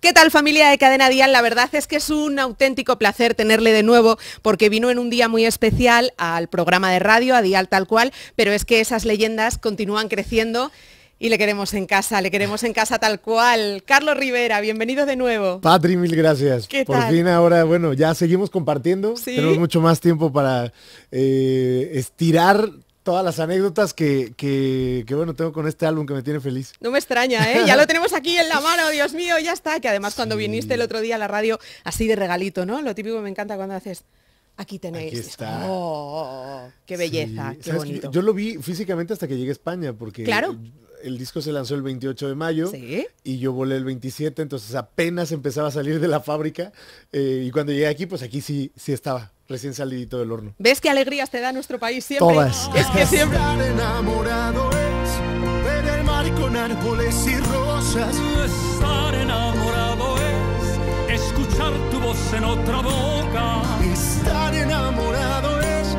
¿Qué tal familia de Cadena Dial? La verdad es que es un auténtico placer tenerle de nuevo porque vino en un día muy especial al programa de radio, a Dial tal cual, pero es que esas leyendas continúan creciendo. Y le queremos en casa, le queremos en casa tal cual. Carlos Rivera, bienvenido de nuevo. Patri, mil gracias. ¿Qué Por fin ahora, bueno, ya seguimos compartiendo. Tenemos mucho más tiempo para eh, estirar todas las anécdotas que, bueno, tengo con este álbum que me tiene feliz. No me extraña, ¿eh? Ya lo tenemos aquí en la mano, Dios mío, ya está. Que además cuando viniste el otro día a la radio, así de regalito, ¿no? Lo típico me encanta cuando haces... Aquí tenéis. Oh, qué belleza, qué bonito. Yo, lo vi físicamente hasta que llegué a España, porque claro el disco se lanzó el 28 de mayo y yo volé el 27, entonces apenas empezaba a salir de la fábrica eh, y cuando llegué aquí, pues aquí sí, sí estaba. Recién salidito del horno. ¿Ves qué alegrías te da nuestro país siempre? Todas. Es que siempre. Estar enamorado es ver el mar con árboles y rosas. Estar enamorado es escuchar tu voz en otra boca. Estar enamorado es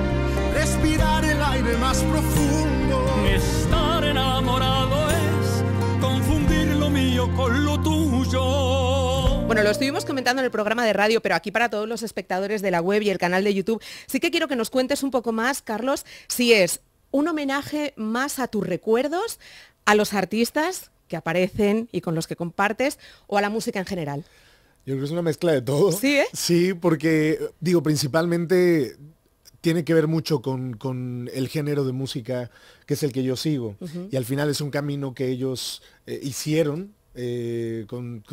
respirar el aire más profundo. Estar enamorado es confundir lo mío con lo tuyo lo estuvimos comentando en el programa de radio, pero aquí para todos los espectadores de la web y el canal de YouTube, sí que quiero que nos cuentes un poco más, Carlos, si es un homenaje más a tus recuerdos, a los artistas que aparecen y con los que compartes, o a la música en general. Yo creo que es una mezcla de todo. Sí, ¿eh? porque digo, principalmente tiene que ver mucho con, el género de música que es el que yo sigo. Y al final es un camino que ellos eh, hicieron eh, con,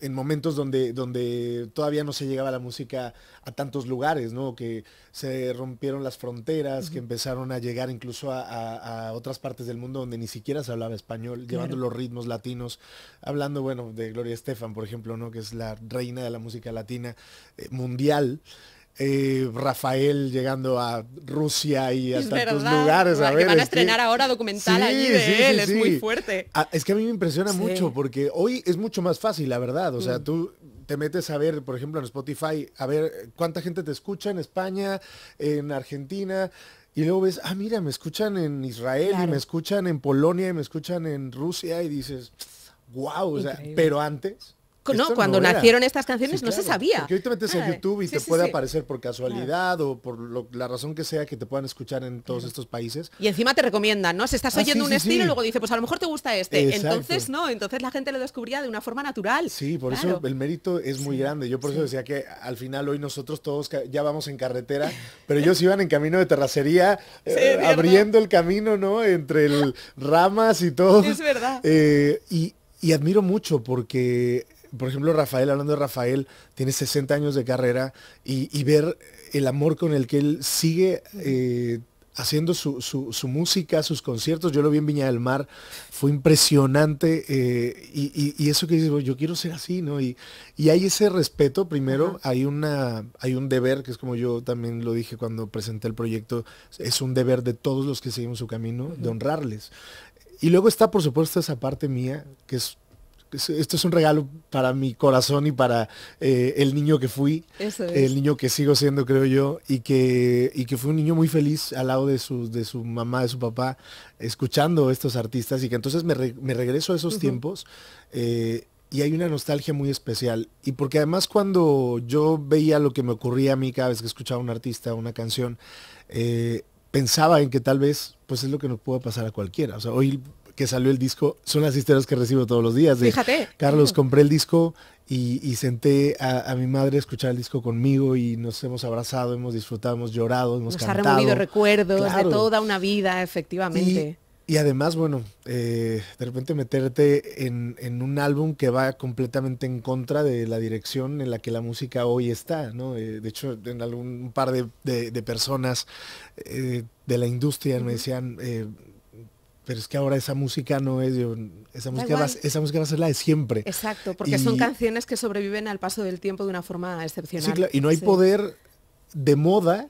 en momentos donde, donde todavía no se llegaba la música a tantos lugares, ¿no? Que se rompieron las fronteras, que empezaron a llegar incluso a, otras partes del mundo donde ni siquiera se hablaba español, llevando los ritmos latinos, hablando, bueno, de Gloria Estefan, por ejemplo, ¿no? Que es la reina de la música latina eh, mundial. Eh, Rafael llegando a Rusia y a tus lugares. A van a estrenar ahora documental allí de él, es muy fuerte. Ah, es que a mí me impresiona mucho porque hoy es mucho más fácil, la verdad. O sea, mm. tú te metes a ver, por ejemplo, en Spotify, a ver cuánta gente te escucha en España, en Argentina. Y luego ves, ah, mira, me escuchan en Israel y me escuchan en Polonia y me escuchan en Rusia y dices, wow, pero antes no, cuando nacieron estas canciones no se sabía. Que hoy te metes en YouTube y te puede aparecer por casualidad o por la razón que sea que te puedan escuchar en todos estos países. Y encima te recomiendan, ¿no? Si estás ah, oyendo un estilo y luego dice, pues a lo mejor te gusta este. Entonces, ¿no? Entonces la gente lo descubría de una forma natural. Sí, por eso el mérito es muy grande. Yo por eso decía que al final hoy nosotros todos ya vamos en carretera, pero ellos iban en camino de terracería, eh, abriendo el camino, ¿no? Entre ramas y todo. Es verdad. Eh, y, y admiro mucho porque por ejemplo, Rafael, hablando de Rafael, tiene 60 años de carrera y, ver el amor con el que él sigue eh, haciendo su, música, sus conciertos. Yo lo vi en Viña del Mar, fue impresionante. Eh, y, eso que dices, yo quiero ser así, ¿no? Y, y hay ese respeto, primero, hay, una, hay un deber, que es como yo también lo dije cuando presenté el proyecto, es un deber de todos los que seguimos su camino, de honrarles. Y luego está, por supuesto, esa parte mía, que es esto es un regalo para mi corazón y para eh, el niño que fui, el niño que sigo siendo, creo yo, y que, y que fue un niño muy feliz al lado de su, de su mamá, de su papá, escuchando estos artistas y que entonces me, regreso a esos tiempos. Eh, y hay una nostalgia muy especial. Y porque además cuando yo veía lo que me ocurría a mí cada vez que escuchaba un artista, una canción, eh, pensaba en que tal vez pues es lo que nos puede pasar a cualquiera. O sea, hoy que salió el disco son las historias que recibo todos los días. De, Fíjate. Carlos, mm. compré el disco y, senté a, mi madre a escuchar el disco conmigo y nos hemos abrazado, hemos disfrutado, hemos llorado, hemos cantado. Nos ha removido recuerdos de toda una vida, efectivamente. Y, además, bueno, eh, de repente meterte en, un álbum que va completamente en contra de la dirección en la que la música hoy está, ¿no? Eh, de hecho, en algún par de, personas eh, de la industria me decían pero es que ahora esa música no es, esa, música va, a ser la de siempre. Exacto, porque son canciones que sobreviven al paso del tiempo de una forma excepcional. y no hay poder de moda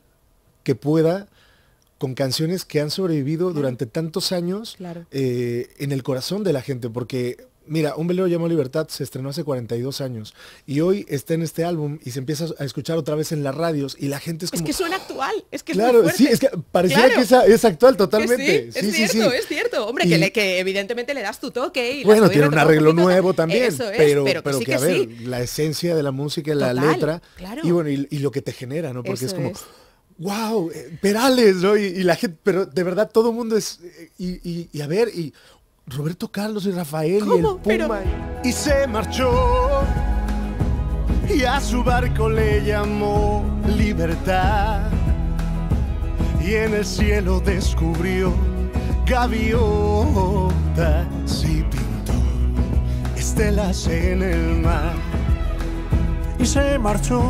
que pueda con canciones que han sobrevivido durante tantos años eh, en el corazón de la gente, porque Mira, Un velero llamado Libertad se estrenó hace 42 años y hoy está en este álbum y se empieza a escuchar otra vez en las radios y la gente es como... Es que suena actual, es que Claro, es Claro, sí, es que pareciera que es, actual totalmente. Sí, es sí, cierto, es cierto. Hombre, que, evidentemente le das tu toque y... Bueno, tiene un arreglo nuevo también, pero, pero, que, a ver, la esencia de la música, la letra y bueno, y, lo que te genera, ¿no? Porque es como wow, eh, Perales, ¿no? Y, la gente, pero de verdad todo el mundo es, eh, y, y, a ver, y Roberto Carlos y Rafael y el Puma. Y se marchó y a su barco le llamó libertad. Y en el cielo descubrió gaviotas y pintó estelas en el mar. Y se marchó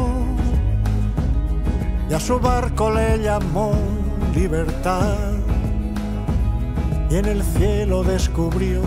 y a su barco le llamó libertad y en el cielo descubrió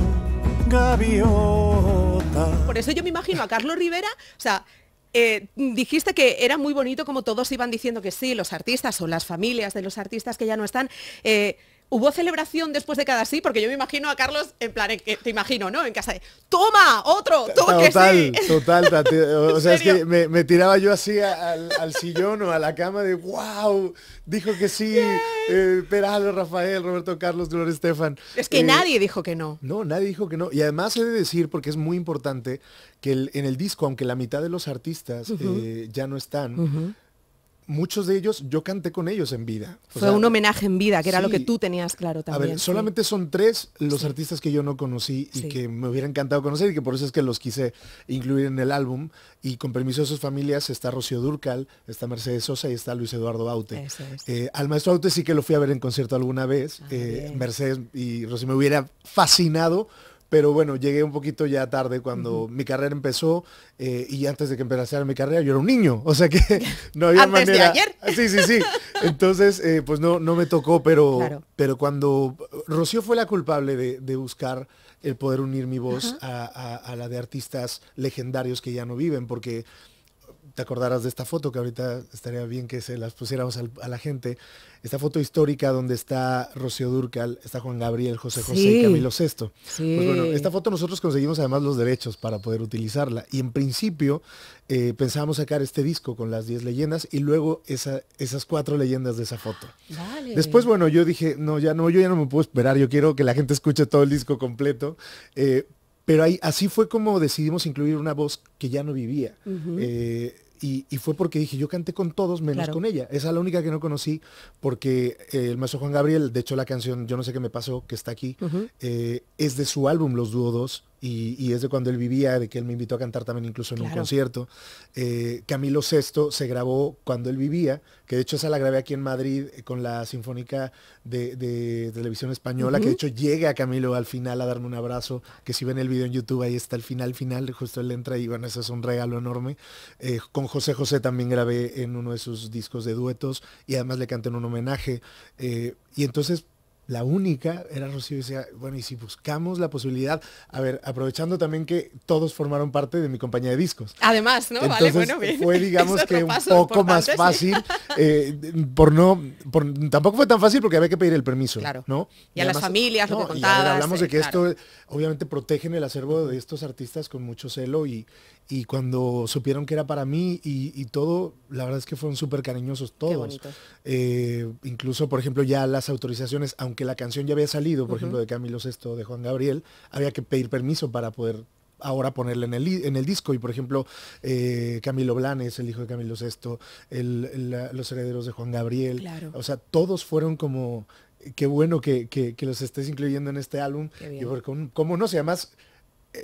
gaviota. Por eso yo me imagino a Carlos Rivera, o sea, eh, dijiste que era muy bonito como todos iban diciendo que sí, los artistas o las familias de los artistas que ya no están. Eh, ¿Hubo celebración después de cada sí? Porque yo me imagino a Carlos, en plan, te imagino, ¿no? En casa de, ¡toma! ¡Otro! ¡Toma total, que sí! Total, total. o sea, es que me, tiraba yo así al, sillón o a la cama de, ¡wow! Dijo que sí yes. Eh, Rafael, Roberto Carlos, Dolores Estefan. Es que eh, nadie dijo que no. No, nadie dijo que no. Y además he de decir, porque es muy importante, que en el disco, aunque la mitad de los artistas eh, ya no están muchos de ellos yo canté con ellos en vida. Fue un homenaje en vida, que era lo que tú tenías claro también. A ver, solamente son tres los artistas que yo no conocí y que me hubiera encantado conocer y que por eso es que los quise incluir en el álbum. Y con permiso de sus familias está Rocío Durcal, está Mercedes Sosa y está Luis Eduardo Aute eh, al maestro Aute sí que lo fui a ver en concierto alguna vez. Ah, eh, Mercedes y Rocío me hubiera fascinado pero bueno, llegué un poquito ya tarde cuando mi carrera empezó eh, y antes de que empezara mi carrera yo era un niño, o sea que no había ¿Antes manera. De ayer? Ah, sí, sí, sí. Entonces, eh, pues no, no me tocó, pero, pero cuando Rocío fue la culpable de, buscar el poder unir mi voz a la de artistas legendarios que ya no viven, porque te acordarás de esta foto que ahorita estaría bien que se las pusiéramos a la gente. Esta foto histórica donde está Rocío Durcal, está Juan Gabriel, José José y Camilo VI. Pues bueno, esta foto nosotros conseguimos además los derechos para poder utilizarla. Y en principio eh, pensábamos sacar este disco con las 10 leyendas y luego esa, esas cuatro leyendas de esa foto. Después, bueno, yo dije, no, ya no, yo ya no me puedo esperar, yo quiero que la gente escuche todo el disco completo. Eh, pero ahí, así fue como decidimos incluir una voz que ya no vivía. Eh, y, fue porque dije, yo canté con todos menos con ella. Esa es la única que no conocí porque eh, el maestro Juan Gabriel, de hecho la canción Yo no sé qué me pasó, que está aquí, eh, es de su álbum Los Dúodos y, es de cuando él vivía, de que él me invitó a cantar también incluso en un concierto. Eh, Camilo VI se grabó cuando él vivía, que de hecho esa la grabé aquí en Madrid eh, con la Sinfónica de, Televisión Española, que de hecho llega Camilo al final a darme un abrazo, que si ven el video en YouTube ahí está el final, final, justo él entra y bueno, eso es un regalo enorme. Eh, con José José también grabé en uno de sus discos de duetos y además le canté en un homenaje. y entonces la única era Rocío. Y decía, bueno, y si buscamos la posibilidad, a ver, aprovechando también que todos formaron parte de mi compañía de discos. Además, ¿no? vale, bueno, bien. Fue, digamos que un poco más fácil, eh, por no, tampoco fue tan fácil porque había que pedir el permiso. Claro. ¿no? Y, a las familias, no, lo que contabas. hablamos eh, de que esto, obviamente, protegen el acervo de estos artistas con mucho celo y, y cuando supieron que era para mí y, todo, la verdad es que fueron súper cariñosos todos. Eh, incluso, por ejemplo, ya las autorizaciones, aunque la canción ya había salido, por ejemplo, de Camilo VI, de Juan Gabriel, había que pedir permiso para poder ahora ponerla en el, en el disco. Y por ejemplo, eh, Camilo Blanes, el hijo de Camilo VI, los herederos de Juan Gabriel. O sea, todos fueron como, eh, qué bueno que, los estés incluyendo en este álbum. Y porque, como no sé, además,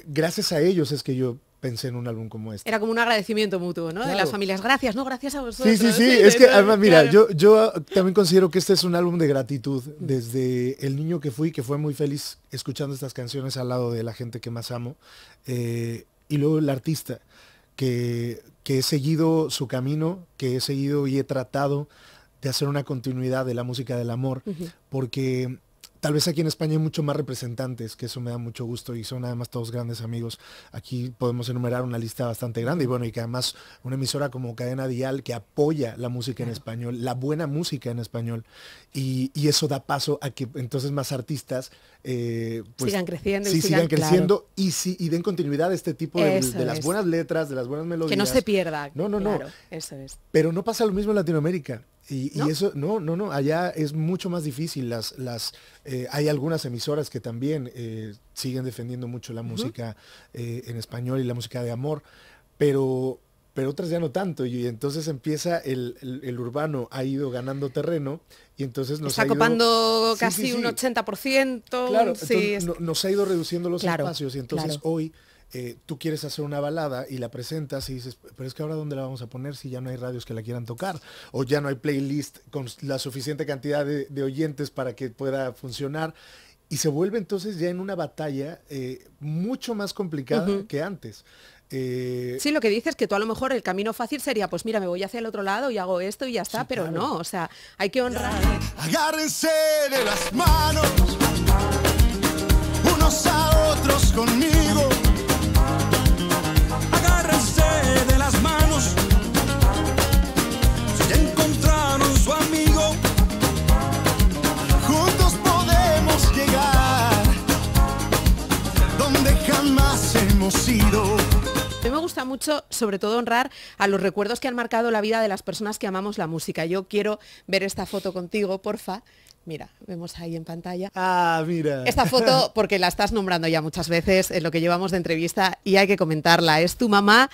gracias a ellos es que yo pensé en un álbum como este. Era como un agradecimiento mutuo, ¿no? De las familias. Gracias, no, gracias a vosotros. Sí, sí, sí. es que además, ah, mira, yo, yo ah, también considero que este es un álbum de gratitud. Desde el niño que fui, que fue muy feliz escuchando estas canciones al lado de la gente que más amo. Eh, y luego el artista, que, que he seguido su camino, que he seguido y he tratado de hacer una continuidad de la música del amor, porque Tal vez aquí en España hay mucho más representantes, que eso me da mucho gusto y son además todos grandes amigos. Aquí podemos enumerar una lista bastante grande y bueno, y que además una emisora como Cadena Dial que apoya la música en español, la buena música en español y, eso da paso a que entonces más artistas eh, pues sigan creciendo. y sigan, creciendo y, den continuidad a este tipo de, las buenas letras, de las buenas melodías. Que no se pierda. No, no, no. Pero no pasa lo mismo en Latinoamérica. Y, eso, no, no, no, allá es mucho más difícil. Las, las, eh, hay algunas emisoras que también eh, siguen defendiendo mucho la música eh, en español y la música de amor, pero, pero otras ya no tanto. Y, entonces empieza el, el, urbano ha ido ganando terreno y entonces nos Está ha ido... casi un 80%. nos ha ido reduciendo los espacios y entonces hoy eh, tú quieres hacer una balada y la presentas y dices, pero es que ahora dónde la vamos a poner si ya no hay radios que la quieran tocar o ya no hay playlist con la suficiente cantidad de, oyentes para que pueda funcionar. Y se vuelve entonces ya en una batalla eh, mucho más complicada que antes. Eh, sí, lo que dices es que tú a lo mejor el camino fácil sería, pues mira, me voy hacia el otro lado y hago esto y ya está, pero no, o sea, hay que honrar. Agárrense de las manos unos a otros conmigo. sido. A me gusta mucho, sobre todo, honrar a los recuerdos que han marcado la vida de las personas que amamos la música. Yo quiero ver esta foto contigo, porfa. Mira, vemos ahí en pantalla. Ah, mira. Esta foto, porque la estás nombrando ya muchas veces en lo que llevamos de entrevista y hay que comentarla. Es tu mamá.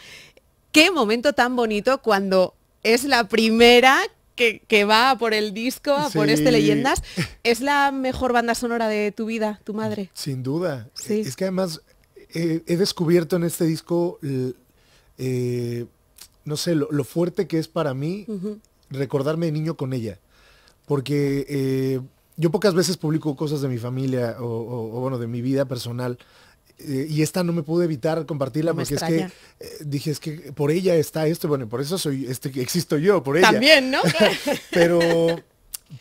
Qué momento tan bonito cuando es la primera que, va por el disco, por este Leyendas. ¿Es la mejor banda sonora de tu vida, tu madre? Sin duda. Sí. Es que además he descubierto en este disco, eh, no sé, lo, fuerte que es para mí recordarme de niño con ella. Porque eh, yo pocas veces publico cosas de mi familia o, bueno, de mi vida personal. Eh, y esta no me pude evitar compartirla porque es que dije, es que por ella está esto, bueno, por eso soy, este, existo yo, por ella. También, ¿no? Pero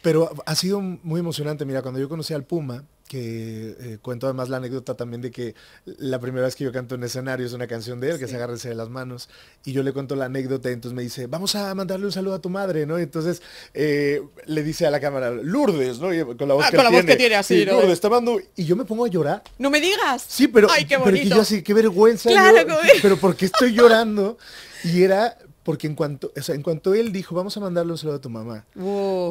pero ha sido muy emocionante. Mira, cuando yo conocí al Puma, que eh, cuento además la anécdota también de que la primera vez que yo canto en escenario es una canción de él, que se agárrese de las manos, y yo le cuento la anécdota, y entonces me dice, vamos a mandarle un saludo a tu madre, ¿no? entonces eh, le dice a la cámara, Lourdes, ¿no? Y con la voz, ah, que, tiene, así, ¿no? Lourdes, mando, y yo me pongo a llorar. No me digas. Sí, pero, Ay, qué bonito. pero que yo así, qué vergüenza. Claro, yo, pero porque estoy llorando? Y era porque en cuanto, en cuanto él dijo, vamos a mandarle un saludo a tu mamá.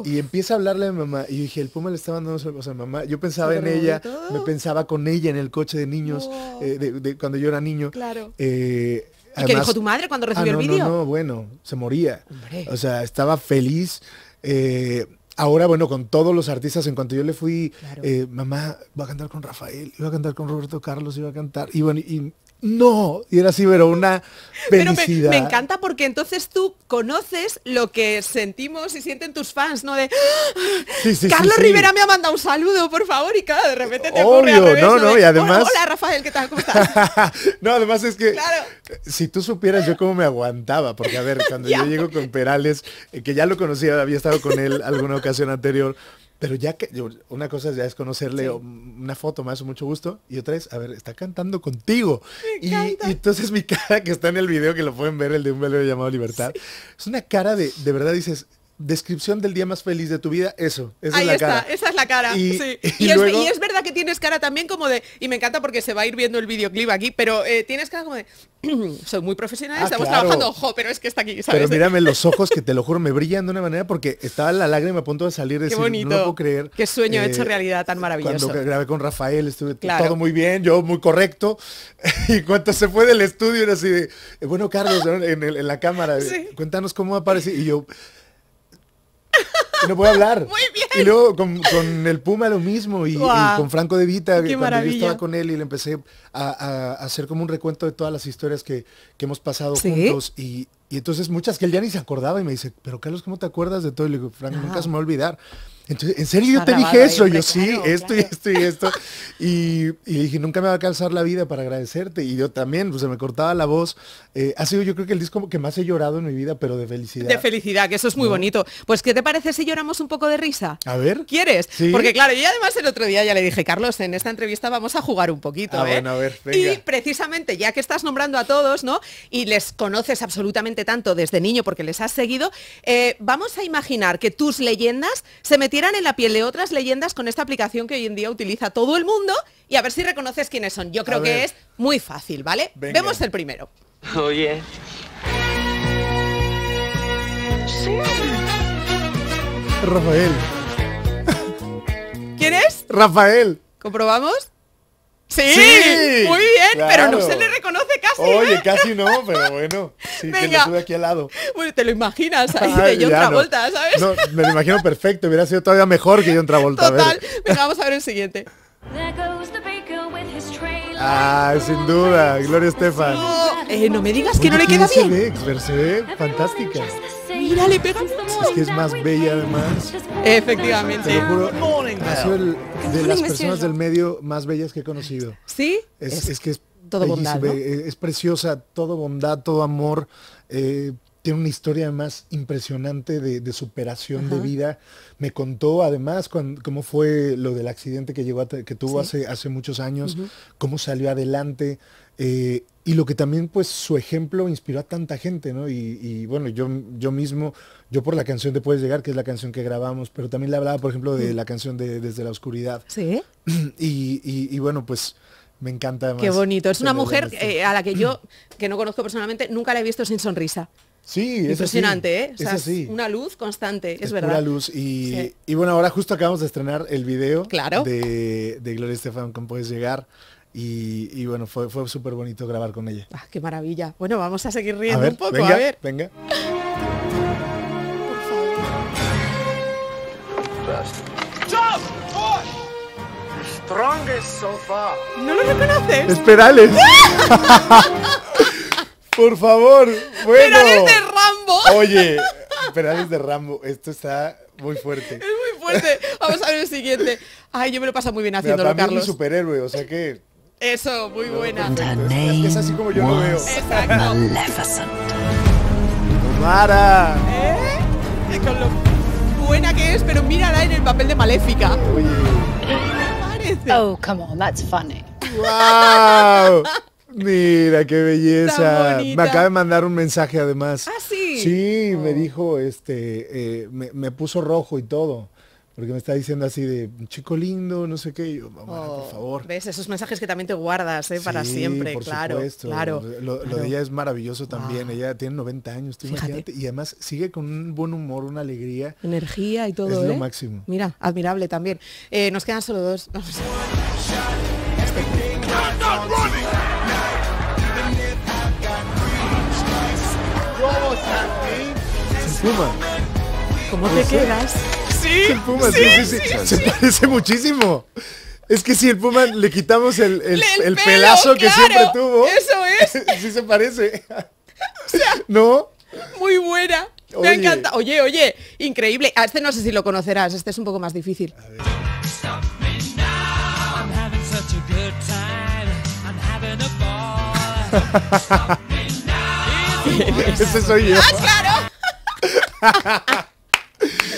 Y empieza a hablarle a mi mamá. Y yo dije, el Puma le está mandando un saludo a mi mamá. Yo pensaba en ella, me pensaba con ella en el coche de niños, eh, cuando yo era niño. Claro. Eh, ¿Y qué dijo tu madre cuando recibió ah, el vídeo? No, no, bueno, se moría. O sea, estaba feliz. Eh, ahora, bueno, con todos los artistas, en cuanto yo le fui, mamá, va a cantar con Rafael, iba a cantar con Roberto Carlos, iba a cantar, y bueno, y no, y era así, pero una me, encanta porque entonces tú conoces lo que sentimos y sienten tus fans, ¿no? De ¡Ah! Carlos Rivera me ha mandado un saludo, por favor, y claro, de repente te ocurre no, no, y además hola, Rafael, ¿qué tal? ¿Cómo estás? no, además es que si tú supieras yo cómo me aguantaba, porque a ver, cuando yo llego con Perales, eh, que ya lo conocía, había estado con él alguna ocasión anterior, pero ya que una cosa ya es conocerle una foto más, mucho gusto, y otra es, a ver, está cantando contigo. Y, entonces mi cara que está en el video, que lo pueden ver, el de un velero llamado Libertad, es una cara de, de verdad dices, descripción del día más feliz de tu vida, eso. Esa Ahí es la está, esa es la cara. Y, es, verdad que tienes cara también como de, y me encanta porque se va a ir viendo el videoclip aquí, pero eh, tienes cara como de, soy muy profesional, ah, estamos trabajando, ojo, pero es que está aquí, ¿sabes? Pero mírame los ojos que te lo juro, me brillan de una manera porque estaba la lágrima a punto de salir, de Qué bonito. no puedo creer. Qué sueño eh, hecho realidad tan maravilloso. Cuando grabé con Rafael, estuve todo muy bien, yo muy correcto, y cuando se fue del estudio era así de, bueno, Carlos, en, la cámara, cuéntanos cómo aparece, y yo no puedo hablar. Y luego con, el Puma lo mismo y, con Franco de Vita, cuando yo estaba con él y le empecé a, hacer como un recuento de todas las historias que, hemos pasado juntos y, entonces muchas que él ya ni se acordaba y me dice, pero Carlos, ¿cómo te acuerdas de todo? Y le digo, Franco, nunca se me va a olvidar. Entonces, en serio yo te dije eso, yo sí, esto y esto y esto. Y, dije, nunca me va a cansar la vida para agradecerte. Y yo también, pues se me cortaba la voz. Eh, ha sido yo creo que el disco que más he llorado en mi vida, pero de felicidad. De felicidad, que eso es muy bonito. Pues, ¿qué te parece si lloramos un poco de risa? A ver. ¿Quieres? Porque claro, yo además el otro día ya le dije, Carlos, en esta entrevista vamos a jugar un poquito. Ah, ¿eh?". bueno, a ver, Y precisamente, ya que estás nombrando a todos, ¿no? Y les conoces absolutamente tanto desde niño porque les has seguido, eh, vamos a imaginar que tus leyendas se metieron en la piel de otras leyendas con esta aplicación que hoy en día utiliza todo el mundo y a ver si reconoces quiénes son. Yo creo que es muy fácil, ¿vale? Vemos el primero. Oye. Rafael. ¿Quién es? Rafael. ¿Comprobamos? Sí, muy bien, pero no se le reconoce casi. Oye, ¿eh? casi no, pero bueno, sí, que lo tuve aquí al lado. Bueno, te lo imaginas ahí ah, de John Travolta, ¿sabes? No, me lo imagino perfecto, hubiera sido todavía mejor que John Travolta. Total. Venga, vamos a ver el siguiente. Ah, sin duda, Gloria Estefan. eh, no me digas que no le queda bien. Se fantástica. Es que es más bella además. Efectivamente. Te lo de las personas del medio más bellas que he conocido. ¿Sí? Es, que es todo bondad, eh, es preciosa, todo bondad, todo amor. Eh, tiene una historia además impresionante de, superación de vida. Me contó además cómo fue lo del accidente que, que tuvo hace, hace muchos años, cómo salió adelante. Eh, y lo que también pues su ejemplo inspiró a tanta gente, ¿no? Y, bueno, yo, yo mismo, yo por la canción de Puedes Llegar, que es la canción que grabamos, pero también le hablaba, por ejemplo, de mm. la canción de Desde la Oscuridad. Sí. Y, bueno, pues me encanta. Qué bonito. Es una mujer este eh, a la que yo, que no conozco personalmente, nunca la he visto sin sonrisa. Sí, es impresionante, ¿eh? es así. una luz constante, es, es verdad. Una luz. Y, bueno, ahora justo acabamos de estrenar el video claro. de, de Gloria Estefan con Puedes Llegar. Y, bueno, fue, fue súper bonito grabar con ella. Ah, ¡Qué maravilla! Bueno, vamos a seguir riendo un poco, venga, a ver. Venga. No lo reconoces. Esperales. ¡Ah! Por favor, bueno. de Rambo. Oye, esperales de Rambo, esto está muy fuerte. Es muy fuerte. Vamos a ver el siguiente. Ay, yo me lo paso muy bien haciéndolo, Carlos. Es un superhéroe, o sea que eso, muy buena. Es, es así como yo lo veo. Exacto. Maleficent. Mara. ¿Eh? Con lo buena que es, pero mírala en el papel de maléfica. Oh, come on, that's funny. Wow. Mira qué belleza. Me acaba de mandar un mensaje además. Ah, sí. Sí, me oh. dijo, este, eh, me puso rojo y todo. Porque me está diciendo así de un chico lindo, no sé qué, yo, por oh, favor. Ves, esos mensajes que también te guardas ¿eh? para siempre, claro, claro. Lo, lo de ella es maravilloso también. Ella tiene 90 años, tú imagínate, y además sigue con un buen humor, una alegría. Energía y todo. Es lo ¿eh? máximo. Mira, admirable también. Eh, nos quedan solo dos. ¿Cómo te quedas? el Puma, Se parece muchísimo. Es que si el Puma le quitamos el, el, pelazo que siempre tuvo. Eso es. sí se parece. ¿No? Muy buena. Me oye. encanta. Oye, oye, increíble. A este no sé si lo conocerás, este es un poco más difícil. soy yo. ¡Ah, claro!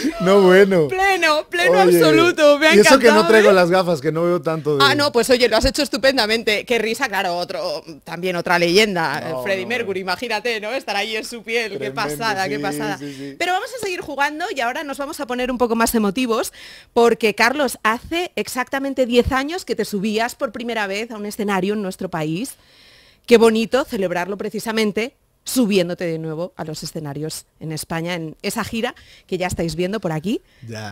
No, bueno. Pleno, pleno absoluto. Me eso que no traigo ¿eh? las gafas, que no veo tanto Ah, no, pues oye, lo has hecho estupendamente. Qué risa, claro, otro, también otra leyenda. Freddy Mercury, imagínate, ¿no? Estar ahí en su piel. qué pasada, qué pasada. Pero vamos a seguir jugando y ahora nos vamos a poner un poco más emotivos porque, Carlos, hace exactamente 10 años que te subías por primera vez a un escenario en nuestro país. Qué bonito celebrarlo precisamente subiéndote de nuevo a los escenarios en España, en esa gira que ya estáis viendo por aquí.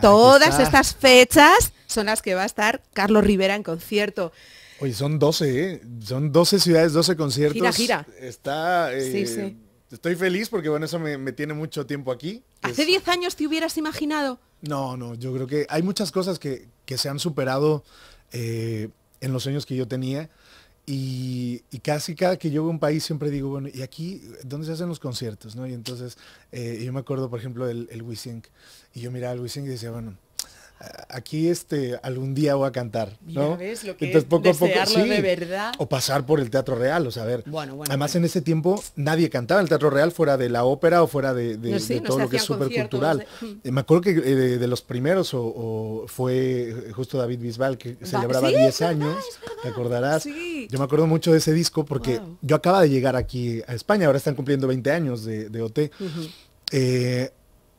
Todas estas fechas son las que va a estar Carlos Rivera en concierto. Oye, son 12, ¿eh? Son 12 ciudades, 12 conciertos. Gira, gira. Está... Eh, estoy feliz porque, bueno, eso me, me tiene mucho tiempo aquí. ¿Hace 10 años te hubieras imaginado? No, no, yo creo que hay muchas cosas que, se han superado eh, en los sueños que yo tenía y, casi cada que yo veo a un país siempre digo, bueno, ¿y aquí dónde se hacen los conciertos? ¿no? Y entonces eh, yo me acuerdo, por ejemplo, del el Y yo miraba al Wisink y decía, bueno, aquí este algún día voy a cantar, ¿no? lo que Entonces, poco a de verdad. O pasar por el Teatro Real, o saber. Bueno, bueno, Además en ese tiempo nadie cantaba en el Teatro Real fuera de la ópera o fuera de, todo lo que es supercultural. cultural eh, Me acuerdo que eh, de, los primeros o, fue justo David Bisbal que celebraba 10 años, te acordarás. Yo me acuerdo mucho de ese disco porque yo acaba de llegar aquí a España, ahora están cumpliendo 20 años de, OT.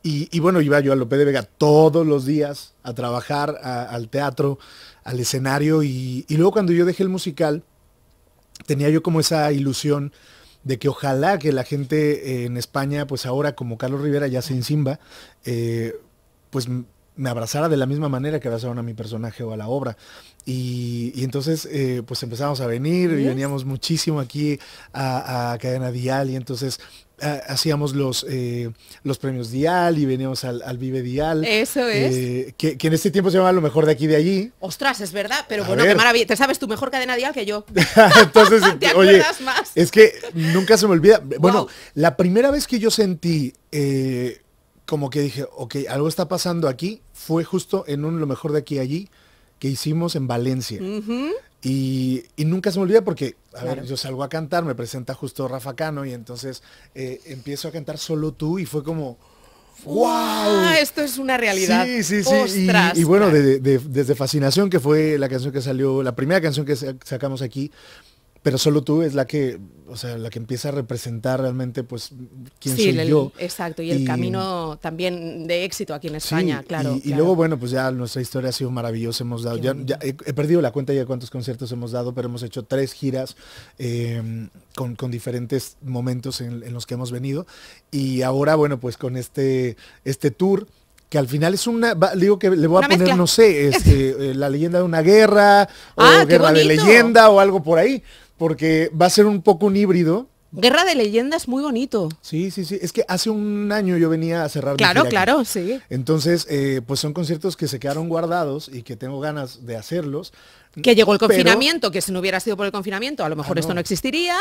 Y, bueno, iba yo a López de Vega todos los días a trabajar, al teatro, al escenario. Y, luego cuando yo dejé el musical, tenía yo como esa ilusión de que ojalá que la gente eh, en España, pues ahora como Carlos Rivera ya se en eh, pues me abrazara de la misma manera que abrazaron a mi personaje o a la obra. Y, entonces, eh, pues empezamos a venir y veníamos muchísimo aquí a, Cadena Dial y entonces eh, hacíamos los, eh, los premios Dial y veníamos al, Vive Dial. Eso es. que, en este tiempo se llamaba lo mejor de aquí de allí. Ostras, es verdad, pero bueno, qué maravilla. Te sabes tu mejor cadena Dial que yo. Entonces, ¿Te este, oye, más? es que nunca se me olvida. Bueno, la primera vez que yo sentí como que dije, ok, algo está pasando aquí, fue justo en un lo mejor de aquí allí que hicimos en Valencia. y, nunca se me olvida porque, a ver, yo salgo a cantar, me presenta justo Rafa Cano y entonces eh, empiezo a cantar solo tú y fue como, ¡Wow! Ah, esto es una realidad. Sí, sí, sí. Ostras, y, bueno, desde Fascinación, que fue la canción que salió, la primera canción que sacamos aquí, pero solo tú es la que, o sea, la que empieza a representar realmente, pues, quién sí, soy el, yo. Exacto, y, el camino también de éxito aquí en España, claro. Y, luego, bueno, pues ya nuestra historia ha sido maravillosa, hemos dado, ya, he, perdido la cuenta ya de cuántos conciertos hemos dado, pero hemos hecho tres giras em, con, diferentes momentos en, los que hemos venido. Y ahora, bueno, pues con este, este tour que al final es una, digo que le voy a poner, no sé, este, eh, la leyenda de una guerra, o ah, guerra de leyenda, o algo por ahí porque va a ser un poco un híbrido. Guerra de leyendas muy bonito. Sí, sí, sí. Es que hace un año yo venía a cerrar. Claro, claro, sí. Entonces, eh, pues son conciertos que se quedaron guardados y que tengo ganas de hacerlos. Que llegó el confinamiento, que si no hubiera sido por el confinamiento, a lo mejor ah, esto no existiría,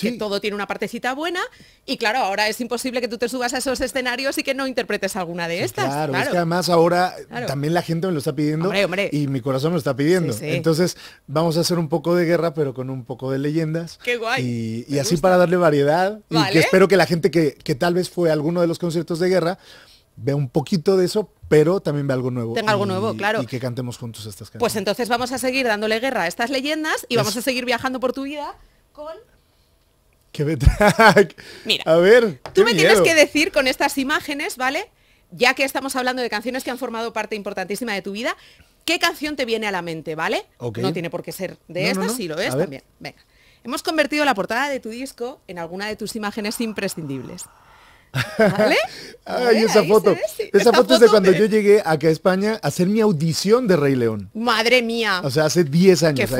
que todo tiene una partecita buena y claro, ahora es imposible que tú te subas a esos escenarios y que no interpretes alguna de estas. Claro, además ahora también la gente me lo está pidiendo y mi corazón me lo está pidiendo. Entonces vamos a hacer un poco de guerra pero con un poco de leyendas. Qué guay. Y, así para darle variedad y que espero que la gente que, tal vez fue a alguno de los conciertos de guerra vea un poquito de eso, pero también ve algo nuevo. Tenga algo nuevo, claro. Y que cantemos juntos estas pues canciones. Pues entonces vamos a seguir dándole guerra a estas leyendas y vamos a seguir viajando por tu vida con Mira, a ver. Tú me tienes que decir con estas imágenes, ¿vale? Ya que estamos hablando de canciones que han formado parte importantísima de tu vida, ¿qué canción te viene a la mente, ¿vale? No tiene por qué ser de estas, si lo es también. Venga. Hemos convertido la portada de tu disco en alguna de tus imágenes imprescindibles. ¿Vale? esa foto. Esa, foto, es de cuando yo llegué acá a España a hacer mi audición de Rey León. Madre mía. O sea, hace 10 años.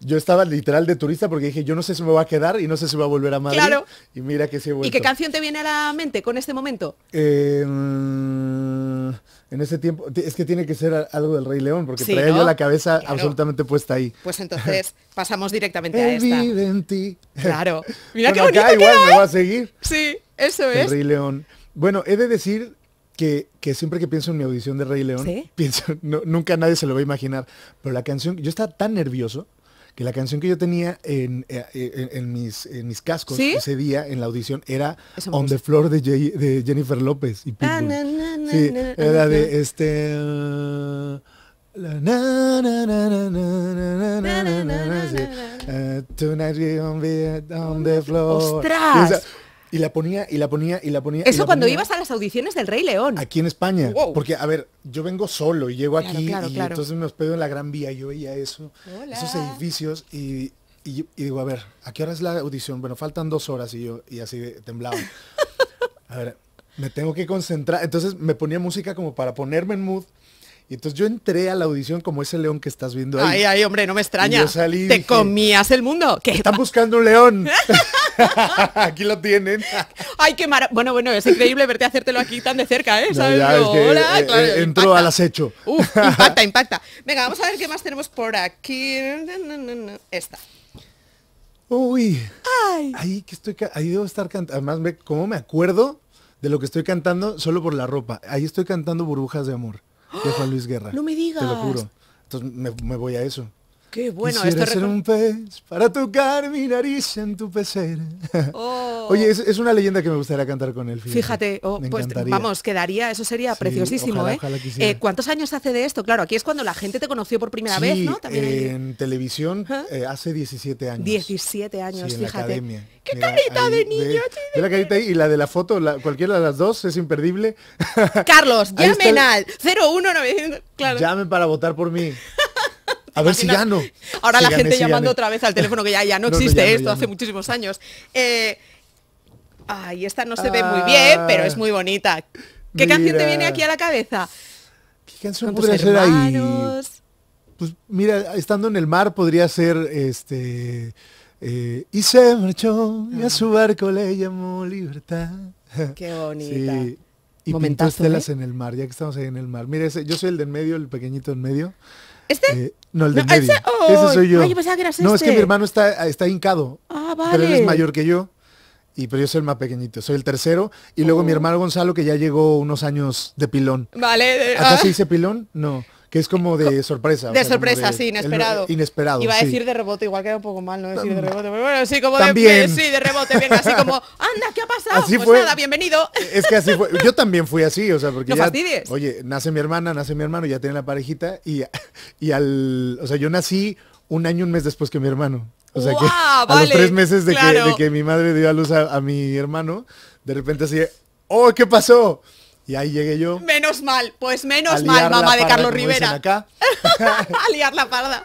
yo estaba literal de turista porque dije, yo no sé si me va a quedar y no sé si va a volver a Madrid. Claro. Y mira que se ¿Y qué canción te viene a la mente con este momento? Eh... Mm, en ese tiempo, es que tiene que ser algo del Rey León, porque para traía la cabeza absolutamente puesta ahí. Pues entonces pasamos directamente a esta. Claro. Mira qué bonito igual ¿eh? va a seguir. Sí, eso es. Rey León. Bueno, he de decir que, siempre que pienso en mi audición de Rey León, pienso, nunca nadie se lo va a imaginar, pero la canción, yo estaba tan nervioso que la canción que yo tenía en, mis, mis cascos ese día en la audición era On the Floor de, Jennifer López y Pitbull. sí, era de este... ¡Ostras! Y la ponía, y la ponía, y la ponía. Eso cuando ibas a las audiciones del Rey León. Aquí en España. Porque, a ver, yo vengo solo y llego aquí y entonces me hospedo en la Gran Vía. Y yo veía eso, esos edificios y, digo, a ver, ¿a qué hora es la audición? Bueno, faltan dos horas y yo, y así temblaba. a ver, me tengo que concentrar. Entonces me ponía música como para ponerme en mood. Y entonces yo entré a la audición como ese león que estás viendo ahí. Ay, ay, hombre, no me extraña. Te comías el mundo. ¿Qué? Están buscando un león. aquí lo tienen. Ay, qué maravilla. Bueno, bueno, es increíble verte hacértelo aquí tan de cerca, ¿eh? ¿Sabes? Hola, eh, eh, entró al acecho. Uf, impacta, impacta. Venga, vamos a ver qué más tenemos por aquí. Esta. Uy. Ay. Ahí que estoy ahí debo estar cantando. Además, cómo me acuerdo de lo que estoy cantando solo por la ropa. Ahí estoy cantando Burbujas de amor de Juan Luis Guerra. No me digas. Te lo juro. Entonces me voy a eso. Qué bueno, esto ser un pez para tocar mi nariz en tu pecera. Oh. Oye, es, una leyenda que me gustaría cantar con él. Fíjate, oh, pues vamos, quedaría, eso sería preciosísimo. ¿eh? eh ¿Cuántos años hace de esto? Claro, aquí es cuando la gente te conoció por primera vez, ¿no? En televisión eh, hace 17 años. 17 años, fíjate. ¡Qué carita de niño! y la de la foto, cualquiera de las dos, es imperdible. Carlos, llamen al 019. Llamen para votar por mí. A ver si ya no. Ahora la gente llamando otra vez al teléfono, que ya, no existe esto, hace muchísimos años. Eh, ay, esta no se ve muy ah. bien, pero es muy bonita. ¿Qué canción te viene aquí a la cabeza? ¿Qué canción podría ser ahí? Pues mira, estando en el mar podría ser este. Eh, y se marchó y a ah. su barco le llamó libertad. Qué bonita. Y pintó ¿eh? en el mar, ya que estamos ahí en el mar. Mira, yo soy el del medio, el pequeñito en medio. ¿Este? Eh, no, el del medio. Oh, ese, soy yo. no, es que este. mi hermano está, está hincado. Ah, vale. Pero él es mayor que yo. Y pero yo soy el más pequeñito, soy el tercero. Y luego mi oh. hermano Gonzalo, que ya llegó unos años de pilón. Vale. ¿Acá ah. se dice pilón? No. Que es como de sorpresa. De sorpresa, sí, inesperado. inesperado. Iba a decir de rebote, igual queda un poco mal, ¿no? Decir de rebote. Pero bueno, sí, como de. Sí, de rebote, bien, así como, anda, ¿qué ha pasado? pues fue. nada, bienvenido. Es que así fue. Yo también fui así, o sea, porque. ya, fastidies. Oye, nace mi hermana, nace mi hermano, ya tiene la parejita y, y al. O sea, yo nací un año, un mes después que mi hermano. O sea, que a los tres meses de, que, de, que, mi madre dio a luz a mi hermano, de repente así, ¡oh, qué pasó! Y ahí llegué yo. Menos mal, pues menos mal, mamá de Carlos Rivera. Acá. a liar la parda.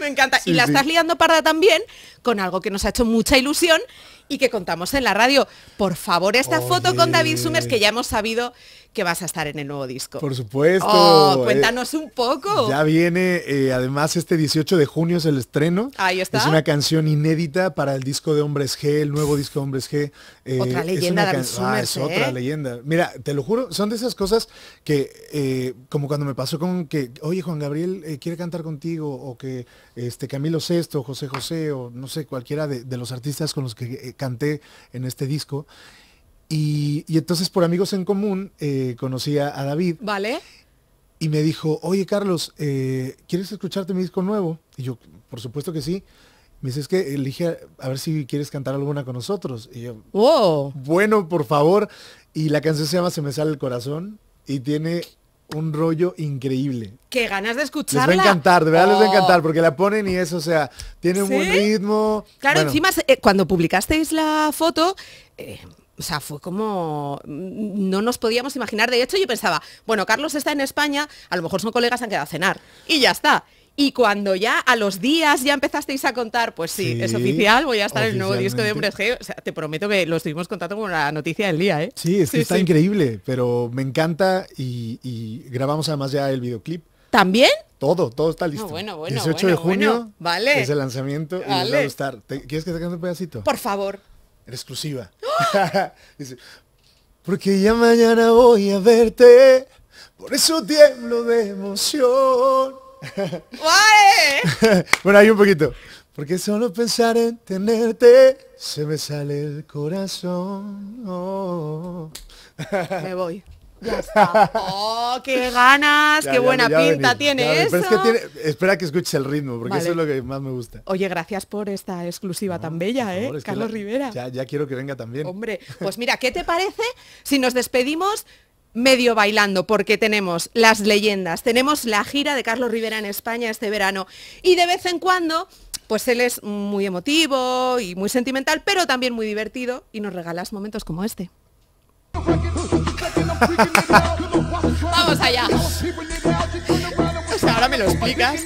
Me encanta. y la estás liando parda también con algo que nos ha hecho mucha ilusión y que contamos en la radio. Por favor, esta foto con David Summers, que ya hemos sabido que vas a estar en el nuevo disco. Por supuesto. Oh, eh, cuéntanos un poco. Ya viene, eh, además este 18 de junio es el estreno. Ahí está. Es una canción inédita para el disco de Hombres G, el nuevo disco de Hombres G. Eh, otra leyenda de ah, es otra leyenda. Mira, te lo juro, son de esas cosas que, como cuando me pasó con que, oye, Juan Gabriel quiere cantar contigo, o que este Camilo Sesto, José José, o no sé, cualquiera de los artistas con los que canté en este disco. Y, entonces por amigos en común eh, conocía a, David. Vale. Y me dijo, oye Carlos, eh, ¿quieres escucharte mi disco nuevo? Y yo, por supuesto que sí. Me dice, es que elige a, ver si quieres cantar alguna con nosotros. Y yo, oh. bueno, por favor. Y la canción se llama Se me sale el corazón y tiene un rollo increíble. Qué ganas de escucharla. Les va a encantar, de verdad les va a oh. encantar, porque la ponen y eso, o sea, tiene un buen ritmo. Claro, encima, eh, cuando publicasteis la foto, o sea, fue como, mm, no nos podíamos imaginar. De hecho, yo pensaba, bueno, Carlos está en España, a lo mejor son colegas, han quedado a cenar. Y ya está. Y cuando ya a los días ya empezasteis a contar, pues sí, es oficial, voy a estar en el nuevo disco de Hombres G. te prometo que lo estuvimos contando con la noticia del día, ¿eh? Sí, está increíble, pero me encanta y, grabamos además ya el videoclip. ¿También? Todo, todo está listo. No, ah, bueno, bueno, 18 de junio vale. es el lanzamiento y va a ¿Quieres que cante un pedacito? Por favor en exclusiva. Dice, porque ya mañana voy a verte, por eso tiemblo de emoción. bueno, hay un poquito. Porque solo pensar en tenerte se me sale el corazón. Oh. me voy. Oh, qué ganas! ¡Qué buena pinta tiene eso! espera que escuche el ritmo, porque eso es lo que más me gusta. Oye, gracias por esta exclusiva tan bella, ¿eh? Carlos Rivera. Ya, ya quiero que venga también. Hombre, pues mira, ¿qué te parece si nos despedimos medio bailando, porque tenemos las leyendas, tenemos la gira de Carlos Rivera en España este verano y de vez en cuando, pues él es muy emotivo y muy sentimental, pero también muy divertido y nos regalas momentos como este. Vamos allá. ahora me lo explicas.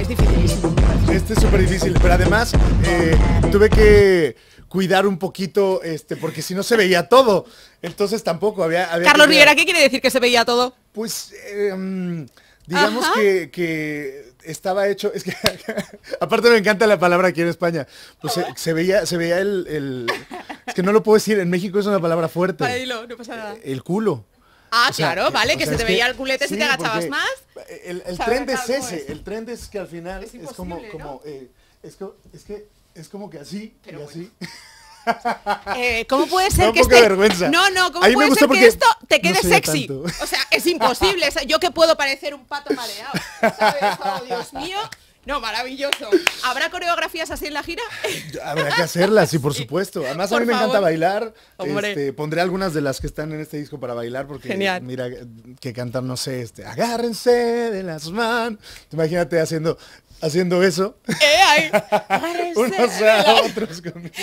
Es dificilísimo. Este es súper difícil, pero además eh, tuve que cuidar un poquito, este, porque si no se veía todo. Entonces tampoco había. Carlos Rivera, ¿qué quiere decir que se veía todo? Pues em, digamos que estaba hecho, es que aparte me encanta la palabra aquí en España, pues se, veía, se veía el, el, es que no lo puedo decir, en México es una palabra fuerte. no pasa nada. El culo. Ah, claro, vale, que, se te veía el culete si te agachabas más. El, trend es ese, el trend es que al final es, como, como eh, es, que, es que es como que así y así. Eh, ¿Cómo puede ser que este No, no, ¿cómo puede ser que esto te quede sexy? O sea, es imposible. Yo que puedo parecer un pato mareado. Oh, Dios mío. No, maravilloso. ¿Habrá coreografías así en la gira? Habrá que hacerlas, sí, por supuesto. Además, a mí me encanta bailar. Este, pondré algunas de las que están en este disco para bailar, porque Genial. mira, que cantan, no sé, este, agárrense de las manos. Imagínate haciendo haciendo eso. Eh, unos a otros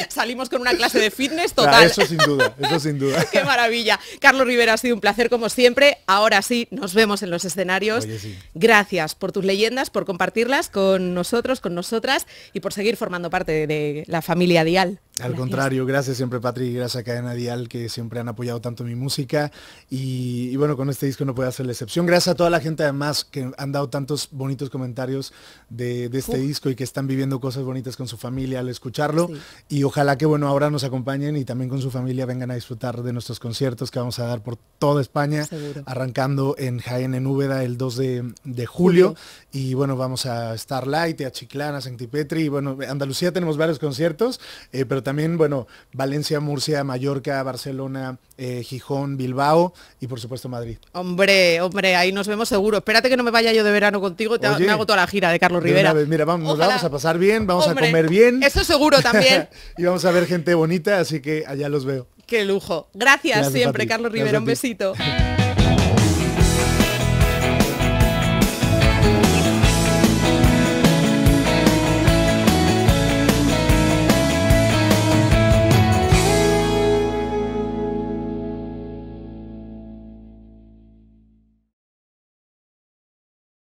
Salimos con una clase de fitness ah, total. eso sin duda, eso sin duda. Qué maravilla. Carlos Rivera, ha sido un placer como siempre. Ahora sí, nos vemos en los escenarios. Gracias por tus leyendas, por compartirlas con nosotros, con nosotras y por seguir formando parte de la familia Dial. Al contrario, gracias siempre Patri, gracias a Cadena Dial que siempre han apoyado tanto mi música y, bueno, con este disco no puede hacer la excepción. Gracias a toda la gente además que han dado tantos bonitos comentarios de, este disco y que están viviendo cosas bonitas con su familia al escucharlo y ojalá que bueno, ahora nos acompañen y también con su familia vengan a disfrutar de nuestros conciertos que vamos a dar por toda España, arrancando en Jaén, en Úbeda el 2 de, julio. y bueno, vamos a Starlight, a Chiclana, a Santipetri y bueno, Andalucía tenemos varios conciertos, eh, pero también, bueno, Valencia, Murcia, Mallorca, Barcelona, eh, Gijón, Bilbao y por supuesto Madrid. Hombre, hombre, ahí nos vemos seguro. Espérate que no me vaya yo de verano contigo, te hago toda la gira de Carlos Rivera. mira, vamos, vamos a pasar bien, vamos a comer bien. Eso seguro también. y vamos a ver gente bonita, así que allá los veo. Qué lujo. Gracias, Gracias siempre, Carlos Rivera. Un besito.